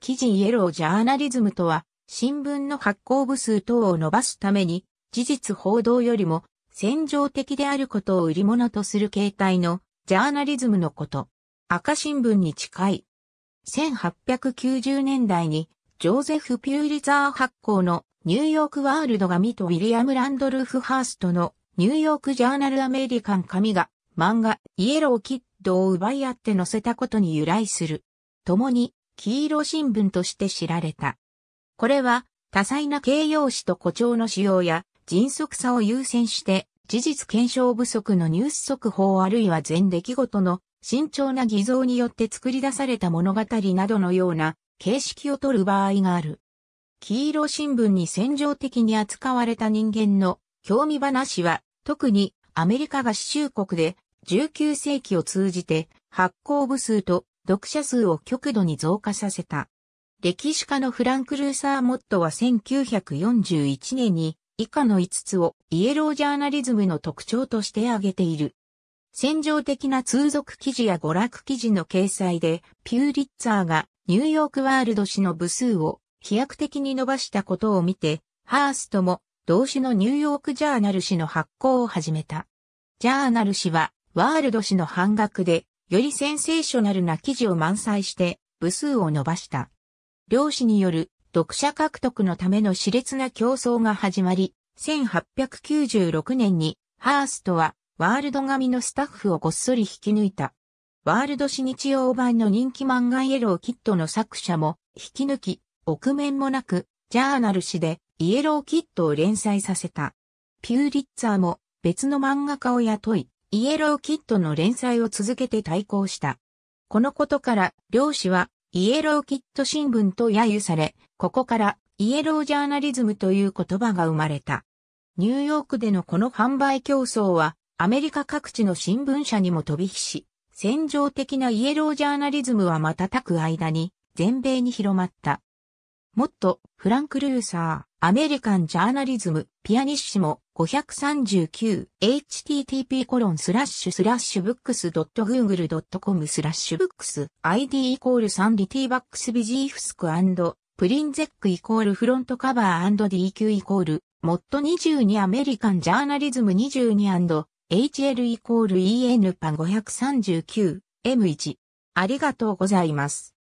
記事イエロージャーナリズムとは、新聞の発行部数等を伸ばすために、事実報道よりも、戦場的であることを売り物とする形態の、ジャーナリズムのこと。赤新聞に近い。1890年代に、ジョーゼフ・ピューリザー発行のニューヨークワールド紙とウィリアム・ランドルフ・ハーストのニューヨーク・ジャーナル・アメリカン紙が漫画イエロー・キッドを奪い合って載せたことに由来する。共に黄色新聞として知られた。これは多彩な形容詞と誇張の使用や迅速さを優先して事実検証不足のニュース速報あるいは全出来事の慎重な偽造によって作り出された物語などのような形式を取る場合がある。黄色新聞に戦場的に扱われた人間の興味話は特にアメリカ合衆国で19世紀を通じて発行部数と読者数を極度に増加させた。歴史家のフランク・ルーサー・モットは1941年に以下の5つをイエロージャーナリズムの特徴として挙げている。戦場的な通俗記事や娯楽記事の掲載でピューリッツァーがニューヨークワールド誌の部数を飛躍的に伸ばしたことを見て、ハーストも同種のニューヨークジャーナル誌の発行を始めた。ジャーナル誌はワールド誌の半額でよりセンセーショナルな記事を満載して部数を伸ばした。両氏による読者獲得のための熾烈な競争が始まり、1896年にハーストはワールド紙のスタッフをごっそり引き抜いた。ワールド紙日曜版の人気漫画イエローキットの作者も引き抜き、臆面もなく、ジャーナル誌でイエローキットを連載させた。ピューリッツァーも別の漫画家を雇い、イエローキットの連載を続けて対抗した。このことから、両氏はイエローキット新聞と揶揄され、ここからイエロージャーナリズムという言葉が生まれた。ニューヨークでのこの販売競争は、アメリカ各地の新聞社にも飛び火し、戦場的なイエロージャーナリズムは瞬く間に全米に広まった。もっと、フランク・ルーサー、アメリカン・ジャーナリズム、ピアニッシモ、539http コロンスラッシュスラッシュブックス .google.com スラッシュブックス ID イコールサンリティバックスビジーフスクプリンゼックイコールフロントカバー &DQ イコールモット22アメリカンジャーナリズム 22&HL イコール EN パン539 M1 ありがとうございます。